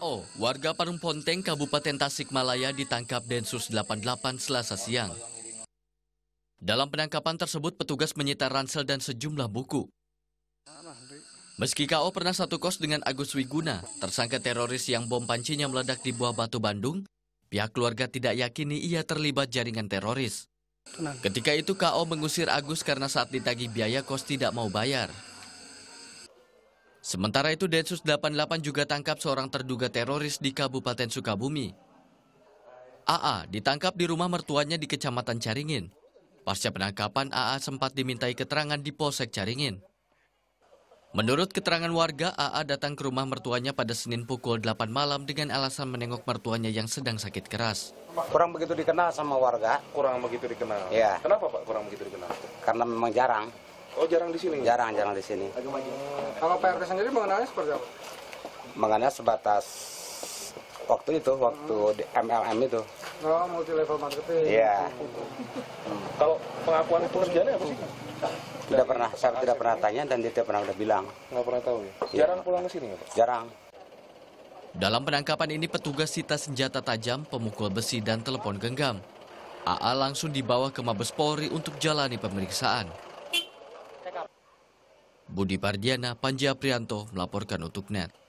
Oh, warga Parung Ponteng, Kabupaten Tasikmalaya ditangkap Densus 88 selasa siang. Dalam penangkapan tersebut, petugas menyita ransel dan sejumlah buku. Meski KO pernah satu kos dengan Agus Wiguna, tersangka teroris yang bom pancinya meledak di Buah Batu Bandung, pihak keluarga tidak yakini ia terlibat jaringan teroris. Ketika itu KO mengusir Agus karena saat ditagih biaya kos tidak mau bayar. Sementara itu Densus 88 juga tangkap seorang terduga teroris di Kabupaten Sukabumi. AA ditangkap di rumah mertuanya di Kecamatan Caringin. Pasca penangkapan AA sempat dimintai keterangan di Polsek Caringin. Menurut keterangan warga, AA datang ke rumah mertuanya pada Senin pukul 8 malam dengan alasan menengok mertuanya yang sedang sakit keras. Kurang begitu dikenal sama warga. Kurang begitu dikenal? Iya. Kenapa Pak kurang begitu dikenal? Karena memang jarang. Oh jarang di sini? Jarang, jarang di sini. Agak maju. Kalau PRT sendiri mengenalnya seperti apa? Mengenalnya sebatas waktu itu, waktu hmm. di MLM itu. Oh, multi level marketing. Iya. Yeah. Hmm. Kalau pengakuan pekerjaannya apa sih? Tidak pernah, saya tidak pernah tanya dan dia tidak pernah udah bilang. Nggak pernah tahu ya? Iya. Jarang pulang ke sini ya Pak? Jarang. Dalam penangkapan ini petugas sita senjata tajam, pemukul besi, dan telepon genggam. AA langsung dibawa ke Mabes Polri untuk jalani pemeriksaan. Budi Pardiana, Panji Aprianto melaporkan untuk NET.